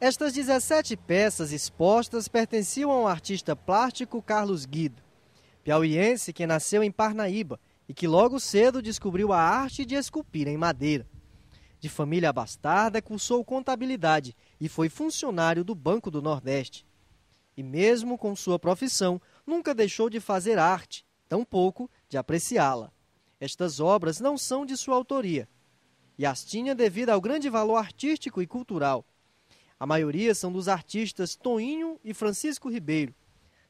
Estas 17 peças expostas pertenciam ao artista plástico Carlos Guido, piauiense que nasceu em Parnaíba e que logo cedo descobriu a arte de esculpir em madeira. De família bastarda, cursou contabilidade e foi funcionário do Banco do Nordeste. E mesmo com sua profissão, nunca deixou de fazer arte, tampouco de apreciá-la. Estas obras não são de sua autoria e as tinha devido ao grande valor artístico e cultural a maioria são dos artistas Toinho e Francisco Ribeiro.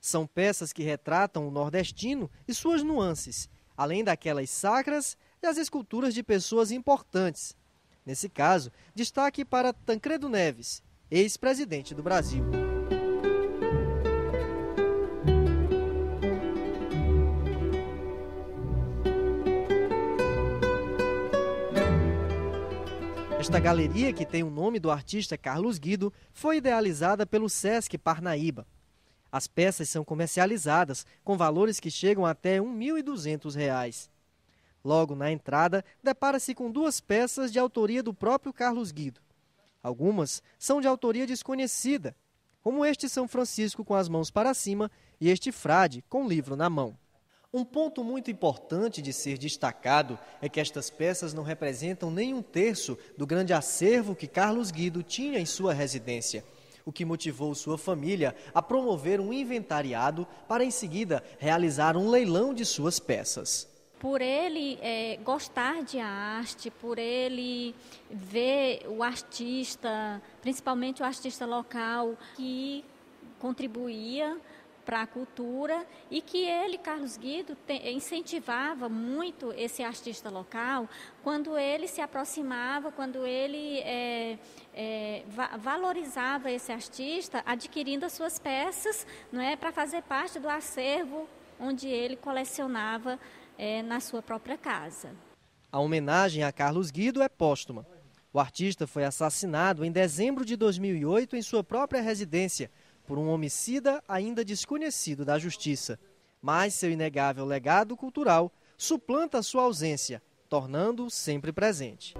São peças que retratam o nordestino e suas nuances, além daquelas sacras e as esculturas de pessoas importantes. Nesse caso, destaque para Tancredo Neves, ex-presidente do Brasil. Esta galeria, que tem o nome do artista Carlos Guido, foi idealizada pelo Sesc Parnaíba. As peças são comercializadas, com valores que chegam até R$ 1.200. Logo na entrada, depara-se com duas peças de autoria do próprio Carlos Guido. Algumas são de autoria desconhecida, como este São Francisco com as mãos para cima e este frade com o livro na mão. Um ponto muito importante de ser destacado é que estas peças não representam nem um terço do grande acervo que Carlos Guido tinha em sua residência, o que motivou sua família a promover um inventariado para em seguida realizar um leilão de suas peças. Por ele é, gostar de arte, por ele ver o artista, principalmente o artista local, que contribuía para a cultura e que ele, Carlos Guido, te, incentivava muito esse artista local quando ele se aproximava, quando ele é, é, va valorizava esse artista adquirindo as suas peças não é, para fazer parte do acervo onde ele colecionava é, na sua própria casa. A homenagem a Carlos Guido é póstuma. O artista foi assassinado em dezembro de 2008 em sua própria residência, por um homicida ainda desconhecido da justiça. Mas seu inegável legado cultural suplanta sua ausência, tornando-o sempre presente.